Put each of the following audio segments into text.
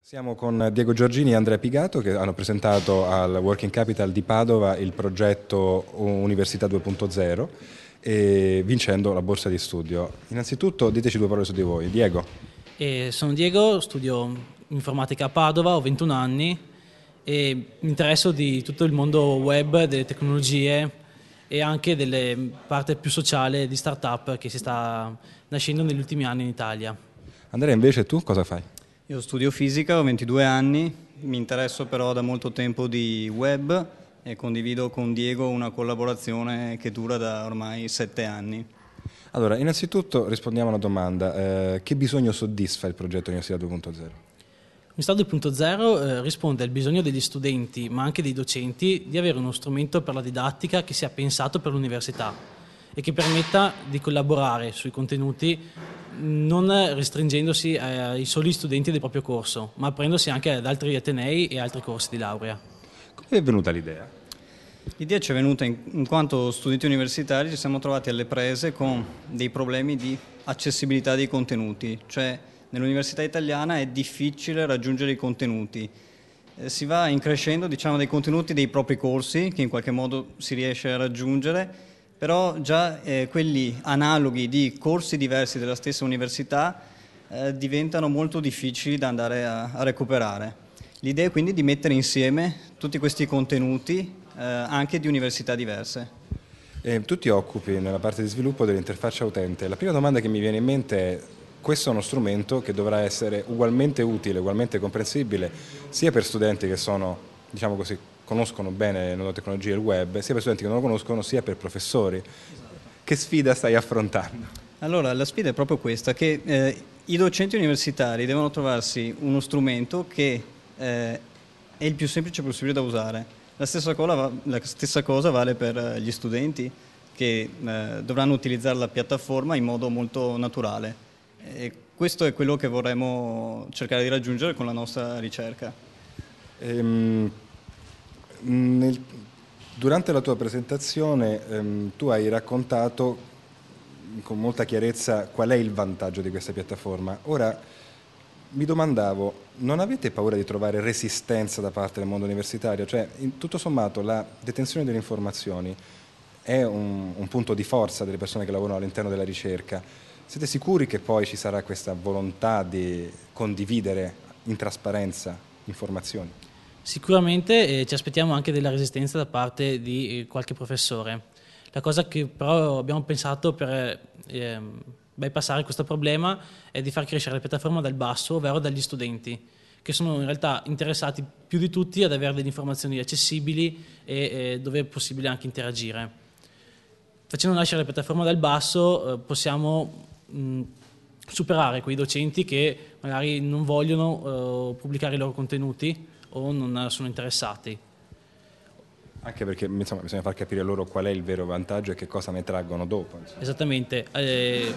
Siamo con Diego Giorgini e Andrea Pigato che hanno presentato al Working Capital di Padova il progetto Università 2.0 e vincendo la borsa di studio. Innanzitutto diteci due parole su di voi. Diego. Eh, sono Diego, studio informatica a Padova, ho 21 anni e mi interesso di tutto il mondo web, delle tecnologie, e anche della parte più sociale di start-up che si sta nascendo negli ultimi anni in Italia. Andrea, invece tu cosa fai? Io studio fisica, ho 22 anni, mi interesso però da molto tempo di web e condivido con Diego una collaborazione che dura da ormai 7 anni. Allora, innanzitutto rispondiamo alla domanda, eh, che bisogno soddisfa il progetto Università 2.0? Un 2.0 eh, risponde al bisogno degli studenti, ma anche dei docenti, di avere uno strumento per la didattica che sia pensato per l'università e che permetta di collaborare sui contenuti non restringendosi eh, ai soli studenti del proprio corso, ma aprendosi anche ad altri atenei e altri corsi di laurea. Come è venuta l'idea? L'idea ci è venuta in, in quanto studenti universitari ci siamo trovati alle prese con dei problemi di accessibilità dei contenuti, cioè nell'università italiana è difficile raggiungere i contenuti. Eh, si va increscendo diciamo, dei contenuti dei propri corsi che in qualche modo si riesce a raggiungere, però già eh, quelli analoghi di corsi diversi della stessa università eh, diventano molto difficili da andare a, a recuperare. L'idea è quindi di mettere insieme tutti questi contenuti eh, anche di università diverse. Eh, tu ti occupi nella parte di sviluppo dell'interfaccia utente. La prima domanda che mi viene in mente è questo è uno strumento che dovrà essere ugualmente utile, ugualmente comprensibile sia per studenti che sono, diciamo così, conoscono bene le nuove tecnologie e il web, sia per studenti che non lo conoscono, sia per professori. Che sfida stai affrontando? Allora, la sfida è proprio questa, che eh, i docenti universitari devono trovarsi uno strumento che eh, è il più semplice possibile da usare. La stessa cosa, la stessa cosa vale per eh, gli studenti che eh, dovranno utilizzare la piattaforma in modo molto naturale. E questo è quello che vorremmo cercare di raggiungere con la nostra ricerca. Ehm, nel, durante la tua presentazione ehm, tu hai raccontato con molta chiarezza qual è il vantaggio di questa piattaforma. Ora mi domandavo, non avete paura di trovare resistenza da parte del mondo universitario? Cioè, in, tutto sommato, la detenzione delle informazioni è un, un punto di forza delle persone che lavorano all'interno della ricerca siete sicuri che poi ci sarà questa volontà di condividere in trasparenza informazioni? Sicuramente eh, ci aspettiamo anche della resistenza da parte di eh, qualche professore. La cosa che però abbiamo pensato per eh, bypassare questo problema è di far crescere la piattaforma dal basso, ovvero dagli studenti, che sono in realtà interessati più di tutti ad avere delle informazioni accessibili e eh, dove è possibile anche interagire. Facendo nascere la piattaforma dal basso eh, possiamo mh, superare quei docenti che magari non vogliono eh, pubblicare i loro contenuti o non sono interessati. Anche perché insomma, bisogna far capire loro qual è il vero vantaggio e che cosa ne traggono dopo. Insomma. Esattamente. Eh,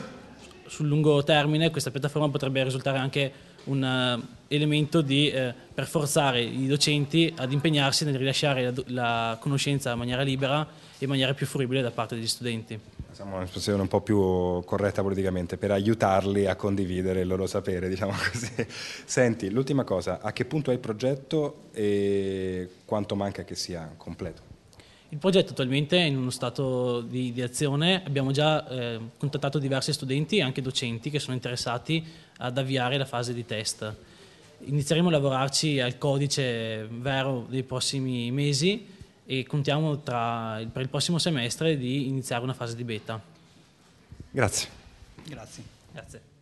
sul lungo termine questa piattaforma potrebbe risultare anche un eh, elemento di, eh, per forzare i docenti ad impegnarsi nel rilasciare la, la conoscenza in maniera libera e in maniera più fruibile da parte degli studenti diciamo, una un'espressione un po' più corretta politicamente, per aiutarli a condividere il loro sapere, diciamo così. Senti, l'ultima cosa, a che punto è il progetto e quanto manca che sia completo? Il progetto attualmente è in uno stato di, di azione, abbiamo già eh, contattato diversi studenti e anche docenti che sono interessati ad avviare la fase di test. Inizieremo a lavorarci al codice vero dei prossimi mesi e contiamo tra, per il prossimo semestre di iniziare una fase di beta. Grazie. Grazie. Grazie.